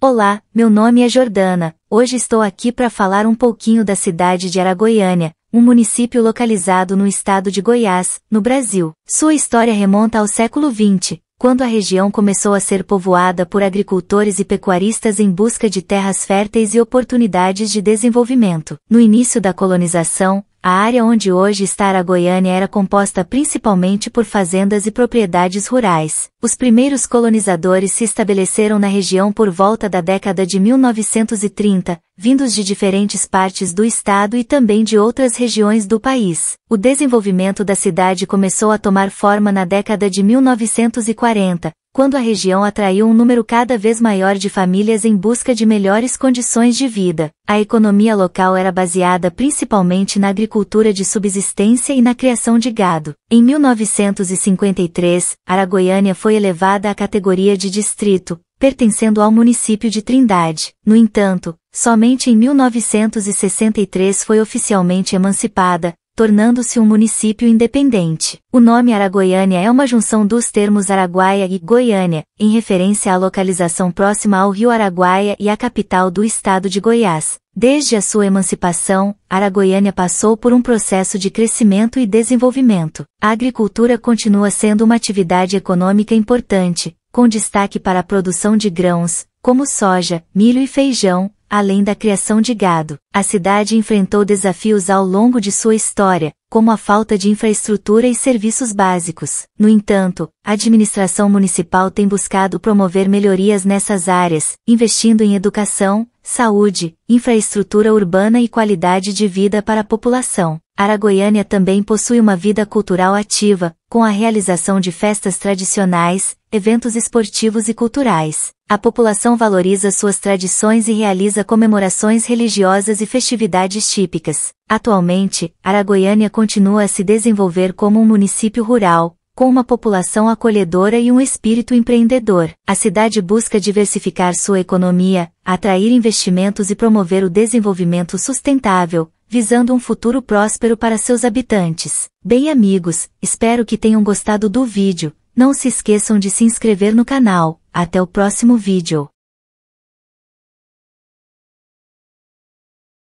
Olá, meu nome é Jordana. Hoje estou aqui para falar um pouquinho da cidade de Aragoiânia, um município localizado no estado de Goiás, no Brasil. Sua história remonta ao século XX, quando a região começou a ser povoada por agricultores e pecuaristas em busca de terras férteis e oportunidades de desenvolvimento. No início da colonização, a área onde hoje está a Goiânia era composta principalmente por fazendas e propriedades rurais. Os primeiros colonizadores se estabeleceram na região por volta da década de 1930, vindos de diferentes partes do estado e também de outras regiões do país. O desenvolvimento da cidade começou a tomar forma na década de 1940, quando a região atraiu um número cada vez maior de famílias em busca de melhores condições de vida, a economia local era baseada principalmente na agricultura de subsistência e na criação de gado. Em 1953, Aragoiânia foi elevada à categoria de distrito, pertencendo ao município de Trindade. No entanto, somente em 1963 foi oficialmente emancipada, tornando-se um município independente. O nome Aragoiânia é uma junção dos termos Araguaia e Goiânia, em referência à localização próxima ao rio Araguaia e à capital do estado de Goiás. Desde a sua emancipação, Aragoiânia passou por um processo de crescimento e desenvolvimento. A agricultura continua sendo uma atividade econômica importante, com destaque para a produção de grãos, como soja, milho e feijão, Além da criação de gado, a cidade enfrentou desafios ao longo de sua história, como a falta de infraestrutura e serviços básicos. No entanto, a administração municipal tem buscado promover melhorias nessas áreas, investindo em educação, saúde, infraestrutura urbana e qualidade de vida para a população. Aragoiânia também possui uma vida cultural ativa, com a realização de festas tradicionais, eventos esportivos e culturais. A população valoriza suas tradições e realiza comemorações religiosas e festividades típicas. Atualmente, Aragoiânia continua a se desenvolver como um município rural, com uma população acolhedora e um espírito empreendedor. A cidade busca diversificar sua economia, atrair investimentos e promover o desenvolvimento sustentável, visando um futuro próspero para seus habitantes. Bem amigos, espero que tenham gostado do vídeo, não se esqueçam de se inscrever no canal, até o próximo vídeo.